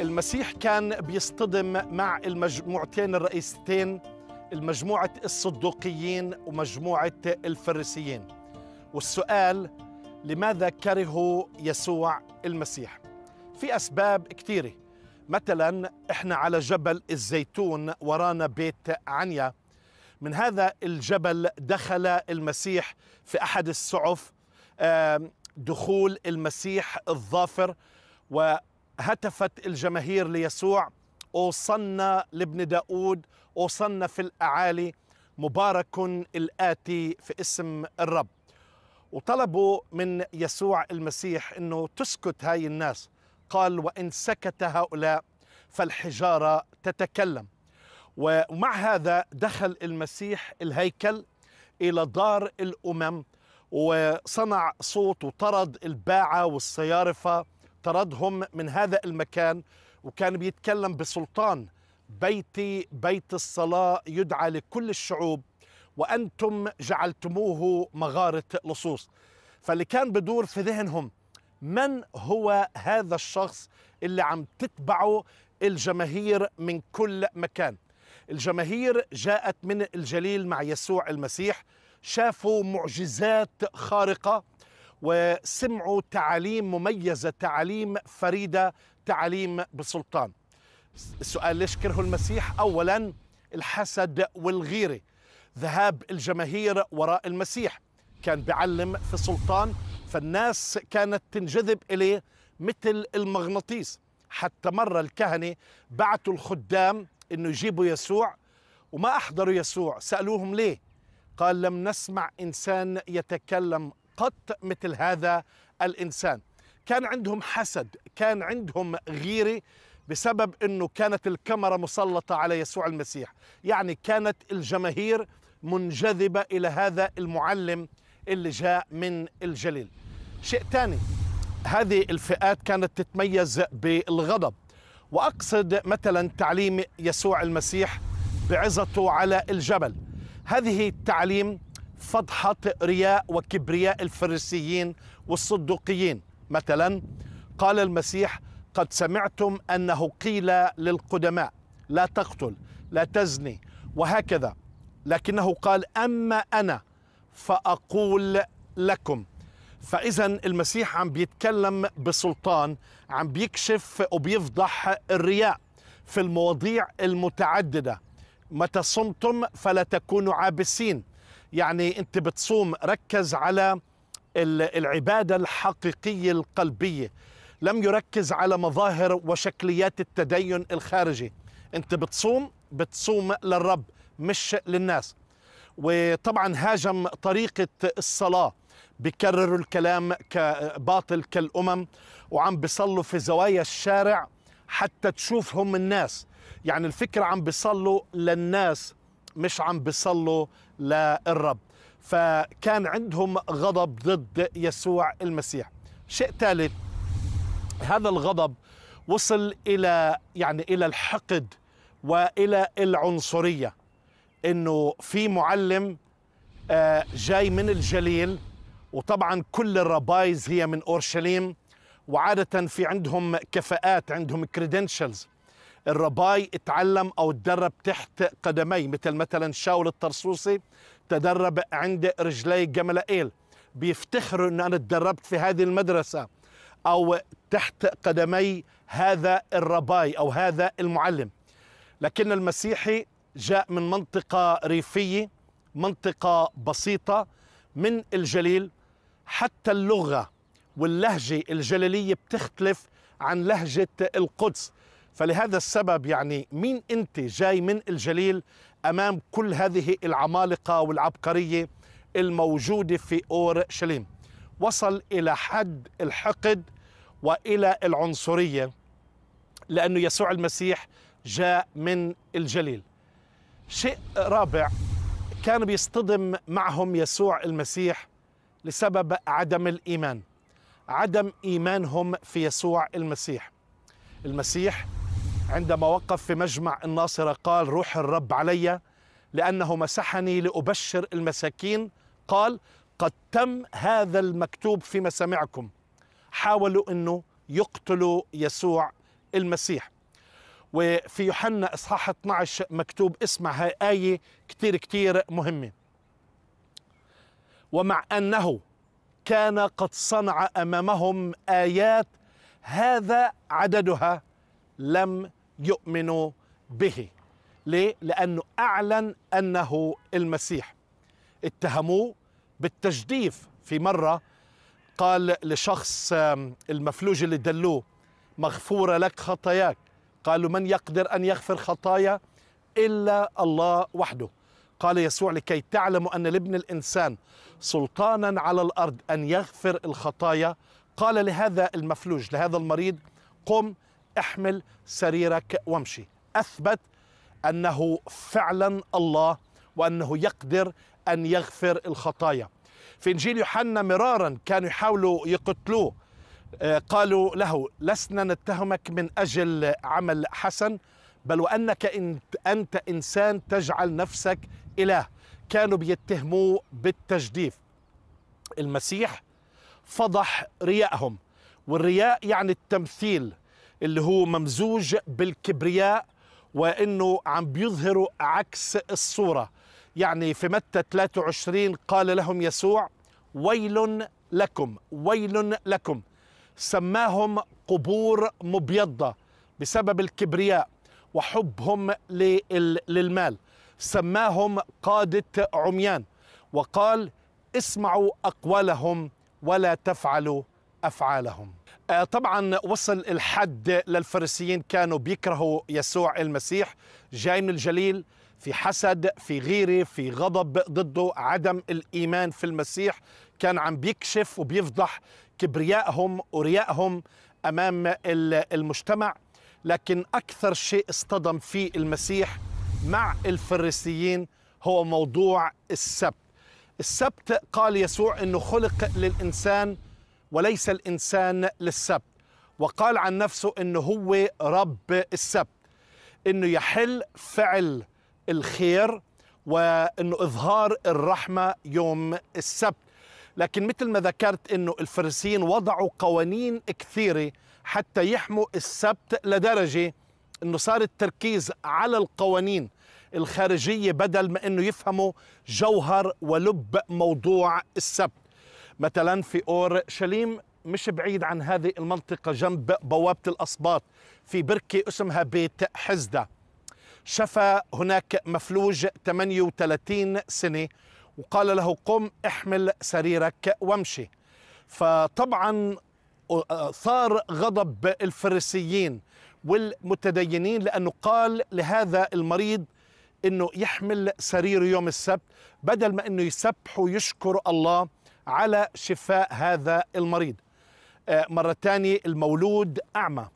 المسيح كان بيصطدم مع المجموعتين الرئيستين المجموعة الصدوقيين ومجموعة الفريسيين والسؤال لماذا كرهوا يسوع المسيح في أسباب كثيرة مثلا إحنا على جبل الزيتون ورانا بيت عنيا من هذا الجبل دخل المسيح في أحد السعف دخول المسيح الظافر و هتفت الجماهير ليسوع أوصلنا لابن داود أوصلنا في الأعالي مبارك الآتي في اسم الرب وطلبوا من يسوع المسيح أنه تسكت هاي الناس قال وإن سكت هؤلاء فالحجارة تتكلم ومع هذا دخل المسيح الهيكل إلى دار الأمم وصنع صوت وطرد الباعة والصيارفة طردهم من هذا المكان وكان بيتكلم بسلطان بيتي بيت الصلاة يدعى لكل الشعوب وأنتم جعلتموه مغارة لصوص فاللي كان بدور في ذهنهم من هو هذا الشخص اللي عم تتبعه الجماهير من كل مكان الجماهير جاءت من الجليل مع يسوع المسيح شافوا معجزات خارقه وسمعوا تعاليم مميزة تعاليم فريدة تعاليم بسلطان السؤال ليش كرهوا المسيح أولا الحسد والغيرة ذهاب الجماهير وراء المسيح كان بيعلم في سلطان فالناس كانت تنجذب إليه مثل المغناطيس حتى مرة الكهنة بعتوا الخدام أنه يجيبوا يسوع وما أحضروا يسوع سألوهم ليه قال لم نسمع إنسان يتكلم قط مثل هذا الانسان كان عندهم حسد كان عندهم غيره بسبب انه كانت الكاميرا مسلطه على يسوع المسيح يعني كانت الجماهير منجذبه الى هذا المعلم اللي جاء من الجليل شيء ثاني هذه الفئات كانت تتميز بالغضب واقصد مثلا تعليم يسوع المسيح بعظته على الجبل هذه التعليم فضحة رياء وكبرياء الفريسيين والصدوقيين مثلا قال المسيح قد سمعتم أنه قيل للقدماء لا تقتل لا تزني وهكذا لكنه قال أما أنا فأقول لكم فإذا المسيح عم بيتكلم بسلطان عم بيكشف وبيفضح الرياء في المواضيع المتعددة متى صمتم فلا تكونوا عابسين يعني انت بتصوم ركز على العباده الحقيقيه القلبيه لم يركز على مظاهر وشكليات التدين الخارجي انت بتصوم بتصوم للرب مش للناس وطبعا هاجم طريقه الصلاه بكرروا الكلام كباطل كالامم وعم بيصلوا في زوايا الشارع حتى تشوفهم الناس يعني الفكره عم بيصلوا للناس مش عم بيصلوا للرب فكان عندهم غضب ضد يسوع المسيح شيء ثالث هذا الغضب وصل الى يعني الى الحقد والى العنصريه انه في معلم آه، جاي من الجليل وطبعا كل الربايز هي من اورشليم وعاده في عندهم كفاءات عندهم كريدنشلز الرباي اتعلم أو تدرب تحت قدمي مثل مثلا شاول الطرسوسي تدرب عند رجلي جملائيل بيفتخروا أن أنا تدربت في هذه المدرسة أو تحت قدمي هذا الرباي أو هذا المعلم لكن المسيحي جاء من منطقة ريفية منطقة بسيطة من الجليل حتى اللغة واللهجة الجليلية بتختلف عن لهجة القدس فلهذا السبب يعني مين أنت جاي من الجليل أمام كل هذه العمالقة والعبقرية الموجودة في أورشليم وصل إلى حد الحقد وإلى العنصرية لأنه يسوع المسيح جاء من الجليل شيء رابع كان بيصطدم معهم يسوع المسيح لسبب عدم الإيمان عدم إيمانهم في يسوع المسيح المسيح عندما وقف في مجمع الناصرة قال روح الرب علي لأنه مسحني لأبشر المساكين قال قد تم هذا المكتوب في مسامعكم حاولوا أنه يقتلوا يسوع المسيح وفي يوحنا إصحاح 12 مكتوب اسمع هاي آية كتير كتير مهمة ومع أنه كان قد صنع أمامهم آيات هذا عددها لم يؤمن به ليه؟ لأنه أعلن أنه المسيح اتهموه بالتجديف في مرة قال لشخص المفلوج اللي دلوه مغفورة لك خطاياك قالوا من يقدر أن يغفر خطايا إلا الله وحده قال يسوع لكي تعلموا أن لابن الإنسان سلطانا على الأرض أن يغفر الخطايا قال لهذا المفلوج لهذا المريض قم احمل سريرك وامشي اثبت انه فعلا الله وانه يقدر ان يغفر الخطايا في انجيل يوحنا مرارا كانوا يحاولوا يقتلوه آه، قالوا له لسنا نتهمك من اجل عمل حسن بل وانك انت انسان تجعل نفسك اله كانوا بيتهموه بالتجديف المسيح فضح رياءهم والرياء يعني التمثيل اللي هو ممزوج بالكبرياء وانه عم بيظهروا عكس الصوره يعني في متى 23 قال لهم يسوع ويل لكم ويل لكم سماهم قبور مبيضه بسبب الكبرياء وحبهم للمال سماهم قاده عميان وقال اسمعوا اقوالهم ولا تفعلوا افعالهم آه، طبعا وصل الحد للفريسيين كانوا بيكرهوا يسوع المسيح جاي من الجليل في حسد في غيره في غضب ضده عدم الايمان في المسيح كان عم بيكشف وبيفضح كبريائهم ورياءهم امام المجتمع لكن اكثر شيء اصطدم فيه المسيح مع الفريسيين هو موضوع السبت السبت قال يسوع انه خلق للانسان وليس الإنسان للسبت وقال عن نفسه أنه هو رب السبت أنه يحل فعل الخير وأنه إظهار الرحمة يوم السبت لكن مثل ما ذكرت أنه الفرنسيين وضعوا قوانين كثيرة حتى يحموا السبت لدرجة أنه صار التركيز على القوانين الخارجية بدل ما أنه يفهموا جوهر ولب موضوع السبت مثلا في اور شليم مش بعيد عن هذه المنطقة جنب بوابة الأصباط في بركة اسمها بيت حزدة شفى هناك مفلوج 38 سنة وقال له قم احمل سريرك وامشي فطبعا ثار غضب الفريسيين والمتدينين لأنه قال لهذا المريض أنه يحمل سريره يوم السبت بدل ما أنه يسبح ويشكر الله على شفاء هذا المريض آه، مرة ثانية المولود أعمى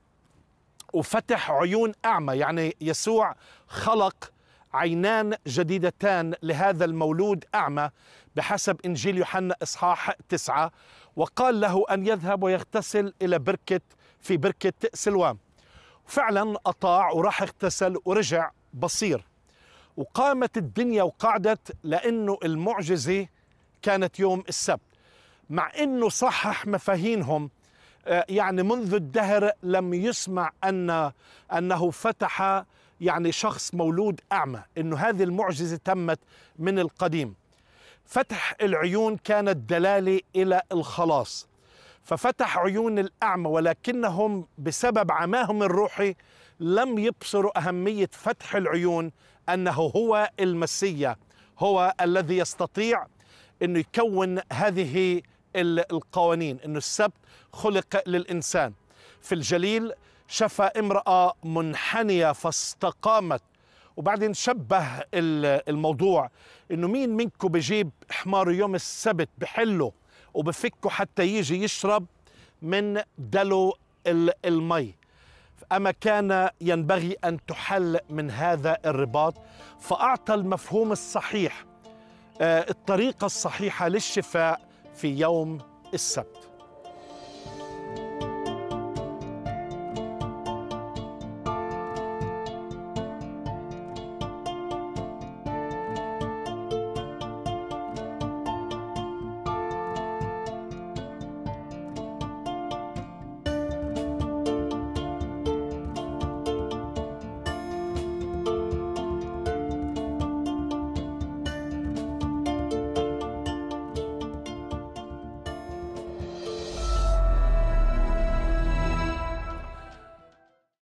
وفتح عيون أعمى يعني يسوع خلق عينان جديدتان لهذا المولود أعمى بحسب إنجيل يوحنا إصحاح تسعة وقال له أن يذهب ويغتسل إلى بركة في بركة سلوام فعلا أطاع وراح اغتسل ورجع بصير وقامت الدنيا وقعدت لأنه المعجزة كانت يوم السبت مع انه صحح مفاهيمهم آه، يعني منذ الدهر لم يسمع ان انه فتح يعني شخص مولود اعمى انه هذه المعجزه تمت من القديم فتح العيون كانت دلاله الى الخلاص ففتح عيون الاعمى ولكنهم بسبب عماهم الروحي لم يبصروا اهميه فتح العيون انه هو المسيا هو الذي يستطيع انه يكون هذه القوانين أن السبت خلق للإنسان في الجليل شفى امرأة منحنية فاستقامت وبعدين شبه الموضوع انه مين منكم بجيب حماره يوم السبت بحله وبفكه حتى يجي يشرب من دلو المي أما كان ينبغي أن تحل من هذا الرباط فأعطى المفهوم الصحيح آه، الطريقة الصحيحة للشفاء في يوم السبت